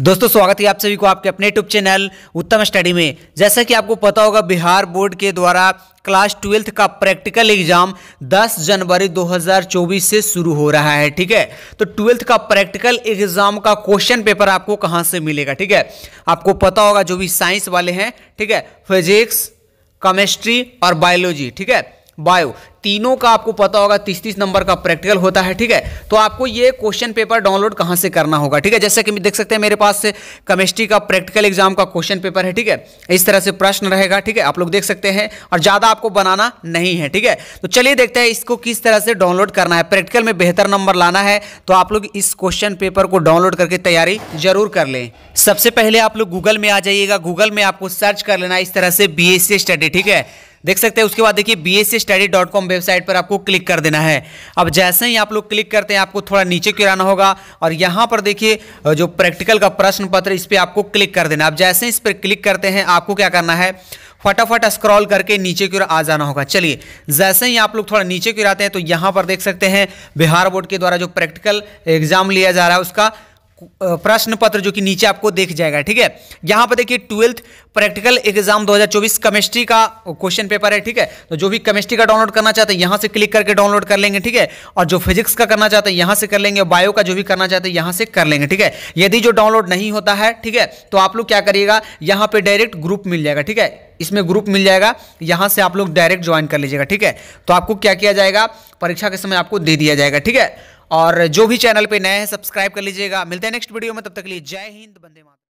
दोस्तों स्वागत है आप सभी को आपके अपने यूट्यूब चैनल उत्तम स्टडी में जैसा कि आपको पता होगा बिहार बोर्ड के द्वारा क्लास ट्वेल्थ का प्रैक्टिकल एग्जाम 10 जनवरी 2024 से शुरू हो रहा है ठीक है तो ट्वेल्थ का प्रैक्टिकल एग्जाम का क्वेश्चन पेपर आपको कहाँ से मिलेगा ठीक है आपको पता होगा जो भी साइंस वाले हैं ठीक है फिजिक्स केमिस्ट्री और बायोलॉजी ठीक है बायो तीनों का आपको पता होगा तीस तीस नंबर का प्रैक्टिकल होता है ठीक है तो आपको ये क्वेश्चन पेपर डाउनलोड कहाँ से करना होगा ठीक है जैसे कि देख सकते हैं मेरे पास से केमिस्ट्री का प्रैक्टिकल एग्जाम का क्वेश्चन पेपर है ठीक है इस तरह से प्रश्न रहेगा ठीक है आप लोग देख सकते हैं और ज़्यादा आपको बनाना नहीं है ठीक है तो चलिए देखते हैं इसको किस तरह से डाउनलोड करना है प्रैक्टिकल में बेहतर नंबर लाना है तो आप लोग इस क्वेश्चन पेपर को डाउनलोड करके तैयारी जरूर कर लें सबसे पहले आप लोग गूगल में आ जाइएगा गूगल में आपको सर्च कर लेना इस तरह से बी स्टडी ठीक है देख सकते हैं उसके बाद देखिए बी एस वेबसाइट पर आपको क्लिक कर देना है अब जैसे ही आप लोग क्लिक करते हैं आपको थोड़ा नीचे आना होगा और यहाँ पर देखिए जो प्रैक्टिकल का प्रश्न पत्र इस पर आपको क्लिक कर देना अब जैसे इस पर क्लिक करते हैं आपको क्या करना है फटाफट स्क्रॉल करके नीचे की ओर आ जाना होगा चलिए जैसे ही आप लोग थोड़ा नीचे की ओर आते हैं तो यहाँ पर देख सकते हैं बिहार बोर्ड के द्वारा जो प्रैक्टिकल एग्जाम लिया जा रहा है उसका प्रश्न पत्र जो कि नीचे आपको देख जाएगा ठीक है यहां पर देखिए ट्वेल्थ प्रैक्टिकल एग्जाम 2024 केमिस्ट्री का क्वेश्चन पेपर है ठीक है तो जो भी केमिस्ट्री का डाउनलोड करना चाहते हैं यहां से क्लिक करके डाउनलोड कर लेंगे ठीक है और जो फिजिक्स का करना चाहते हैं यहां से कर लेंगे बायो का जो भी करना चाहते हैं यहां से कर लेंगे ठीक है यदि जो डाउनलोड नहीं होता है ठीक है तो आप लोग क्या करिएगा यहां पर डायरेक्ट ग्रुप मिल जाएगा ठीक है इसमें ग्रुप मिल जाएगा यहां से आप लोग डायरेक्ट ज्वाइन कर लीजिएगा ठीक है तो आपको क्या किया जाएगा परीक्षा के समय आपको दे दिया जाएगा ठीक है और जो भी चैनल पे नए हैं सब्सक्राइब कर लीजिएगा मिलते हैं नेक्स्ट वीडियो में तब तक के लिए जय हिंद बंदे माता